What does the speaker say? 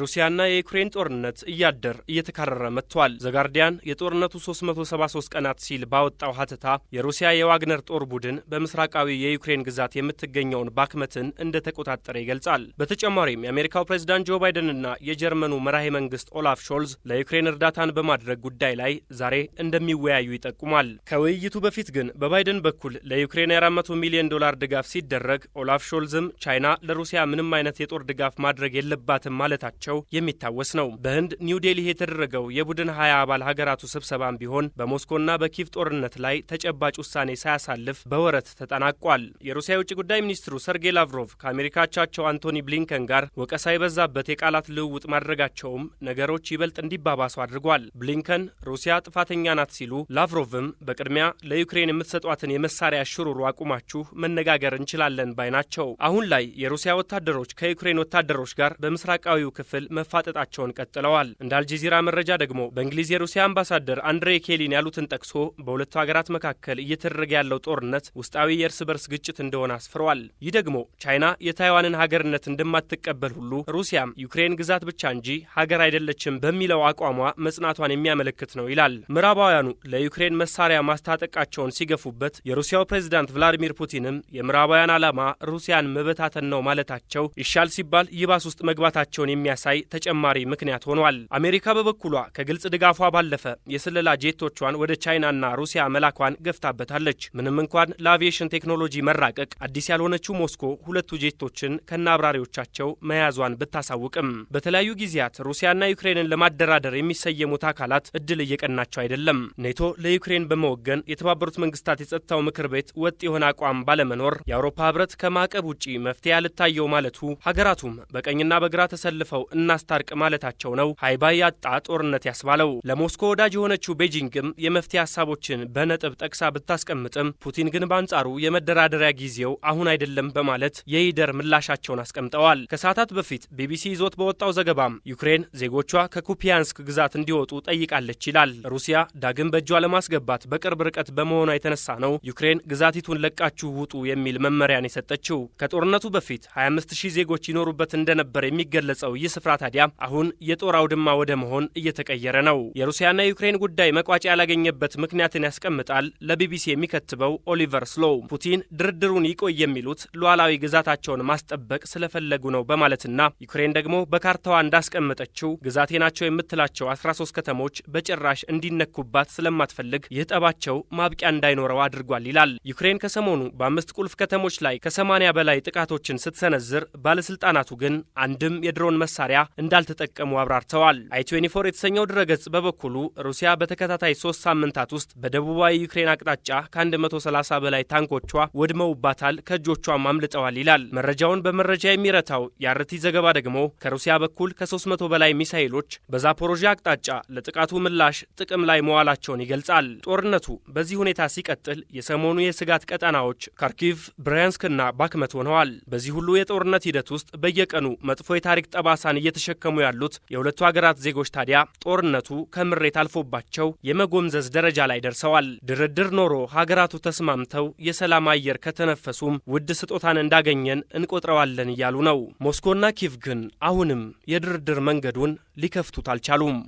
የሩሲያና የዩክሬን ጦርነት እያደር እየተካረረ መጥቷል። ዘጋርዲያን የጦርነቱ 373 ቀናት ሲል ባወጣው ሀተታ የሩሲያ የዋግነር ጦር ቡድን በምስራቃዊ የዩክሬን ግዛት የምትገኘውን ባክመትን እንደተቆጣጠረ ይገልጻል። በተጨማሪም የአሜሪካው ፕሬዚዳንት ጆ ባይደንና የጀርመኑ መራሄ መንግስት ኦላፍ ሾልዝ ለዩክሬን እርዳታን በማድረግ ጉዳይ ላይ ዛሬ እንደሚወያዩ ይጠቁማል። ከውይይቱ በፊት ግን በባይደን በኩል ለዩክሬን የ400 ሚሊዮን ዶላር ድጋፍ ሲደረግ ኦላፍ ሾልዝም ቻይና ለሩሲያ ምንም አይነት የጦር ድጋፍ ማድረግ የለባትም ማለታቸው መሆናቸው የሚታወስ ነው። በህንድ ኒው ዴልሂ የተደረገው የቡድን ሀያ አባል ሀገራቱ ስብሰባም ቢሆን በሞስኮና በኪቭ ጦርነት ላይ ተጨባጭ ውሳኔ ሳያሳልፍ በወረት ተጠናቋል። የሩሲያ የውጭ ጉዳይ ሚኒስትሩ ሰርጌይ ላቭሮቭ ከአሜሪካ አቻቸው አንቶኒ ብሊንከን ጋር ወቀሳ የበዛበት የቃላት ልውውጥ ማድረጋቸውም ነገሮች ይበልጥ እንዲባባሱ አድርጓል። ብሊንከን ሩሲያ ጥፋተኛ ናት ሲሉ፣ ላቭሮቭም በቅድሚያ ለዩክሬን የምትሰጧትን የመሳሪያ ሽሩሩ አቁማችሁ መነጋገር እንችላለን ባይ ናቸው። አሁን ላይ የሩሲያ ወታደሮች ከዩክሬን ወታደሮች ጋር በምስራቃዊው ክፍል ክፍል መፋጠጣቸውን ቀጥለዋል። እንደ አልጀዚራ መረጃ ደግሞ በእንግሊዝ የሩሲያ አምባሳደር አንድሬ ኬሊን ያሉትን ጠቅሶ በሁለቱ ሀገራት መካከል እየተደረገ ያለው ጦርነት ውስጣዊ የእርስ በርስ ግጭት እንደሆነ አስፍረዋል። ይህ ደግሞ ቻይና የታይዋንን ሀገርነት እንደማትቀበል ሁሉ ሩሲያም ዩክሬን ግዛት ብቻ እንጂ ሀገር አይደለችም በሚለው አቋሟ መጽናቷን የሚያመለክት ነው ይላል። ምዕራባውያኑ ለዩክሬን መሳሪያ ማስታጠቃቸውን ሲገፉበት የሩሲያው ፕሬዚዳንት ቭላዲሚር ፑቲንም የምዕራባውያን ዓላማ ሩሲያን መበታተን ነው ማለታቸው ይሻል ሲባል ይባስ ውስጥ መግባታቸውን የሚያሳ ተመሳሳይ ተጨማሪ ምክንያት ሆኗል። አሜሪካ በበኩሏ ከግልጽ ድጋፏ ባለፈ የስለላ ጄቶቿን ወደ ቻይናና ሩሲያ መላኳን ገፍታበታለች። ምንም እንኳን ለአቪዬሽን ቴክኖሎጂ መራቀቅ አዲስ ያልሆነችው ሞስኮ ሁለቱ ጄቶችን ከነ አብራሪዎቻቸው መያዟን ብታሳውቅም በተለያዩ ጊዜያት ሩሲያና ዩክሬንን ለማደራደር የሚሰየሙት አካላት እድል እየቀናቸው አይደለም። ኔቶ ለዩክሬን በመወገን የተባበሩት መንግስታት የጸጥታው ምክር ቤት ወጥ የሆነ አቋም ባለመኖር የአውሮፓ ህብረት ከማዕቀብ ውጪ መፍትሄ አልታየው ማለቱ ሀገራቱም በቀኝና በግራ ተሰልፈው እናስታርቅ ማለታቸው ነው ሃይባ ያጣ ጦርነት ያስባለው። ለሞስኮ ወዳጅ የሆነችው ቤጂንግም የመፍትሄ ሀሳቦችን በነጥብ ጠቅሳ ብታስቀምጥም ፑቲን ግን በአንጻሩ የመደራደሪያ ጊዜው አሁን አይደለም በማለት የይደር ምላሻቸውን አስቀምጠዋል። ከሰዓታት በፊት ቢቢሲ ይዞት በወጣው ዘገባም ዩክሬን ዜጎቿ ከኩፒያንስክ ግዛት እንዲወጡ ጠይቃለች ይላል። ሩሲያ ዳግም በእጇ ለማስገባት በቅርብ ርቀት በመሆኗ የተነሳ ነው ዩክሬን ግዛቲቱን ለቃችሁ ውጡ የሚል መመሪያን የሰጠችው። ከጦርነቱ በፊት 25000 ዜጎች ይኖሩበት እንደነበር የሚገለጸው ይህ ስፍራ ታዲያ አሁን የጦር አውድማ ወደ መሆን እየተቀየረ ነው። የሩሲያና የዩክሬን ጉዳይ መቋጫ ያላገኘበት ምክንያትን ያስቀምጣል ለቢቢሲ የሚከትበው ኦሊቨር ስሎው ፑቲን ድርድሩን ይቆይ የሚሉት ሉዓላዊ ግዛታቸውን ማስጠበቅ ስለፈለጉ ነው በማለትና ዩክሬን ደግሞ በካርታዋ እንዳስቀመጠችው ግዛቴ ናቸው የምትላቸው 13 ከተሞች በጭራሽ እንዲነኩባት ስለማትፈልግ ይህ ጠባቸው ማብቂያ እንዳይኖረው አድርጓል ይላል። ዩክሬን ከሰሞኑ በአምስት ቁልፍ ከተሞች ላይ ከ80 በላይ ጥቃቶችን ስትሰነዝር ባለስልጣናቱ ግን አንድም የድሮን መሳሪያ መሳሪያ እንዳልተጠቀሙ አብራርተዋል። አይ24 የተሰኘው ድረገጽ በበኩሉ ሩሲያ በተከታታይ ሶስት ሳምንታት ውስጥ በደቡባዊ ዩክሬን አቅጣጫ ከ130 በላይ ታንኮቿ ወድመውባታል፣ ከእጆቿም አምልጠዋል ይላል። መረጃውን በመረጃ የሚረታው የአርቲ ዘገባ ደግሞ ከሩሲያ በኩል ከ300 በላይ ሚሳይሎች በዛፖሮዣ አቅጣጫ ለጥቃቱ ምላሽ ጥቅም ላይ መዋላቸውን ይገልጻል። ጦርነቱ በዚህ ሁኔታ ሲቀጥል የሰሞኑ የስጋት ቀጠናዎች ካርኪቭ፣ ብራያንስክና ባክመት ሆነዋል። በዚህ ሁሉ የጦርነት ሂደት ውስጥ በየቀኑ መጥፎ የታሪክ ጠባሳን እየተሸከሙ ያሉት የሁለቱ ሀገራት ዜጎች ታዲያ ጦርነቱ ከምሬት አልፎባቸው የመጎምዘዝ ደረጃ ላይ ደርሰዋል። ድርድር ኖሮ ሀገራቱ ተስማምተው የሰላም አየር ከተነፈሱም ውድ ስጦታን እንዳገኘን እንቆጥረዋለን እያሉ ነው። ሞስኮና ኪቭ ግን አሁንም የድርድር መንገዱን ሊከፍቱት አልቻሉም።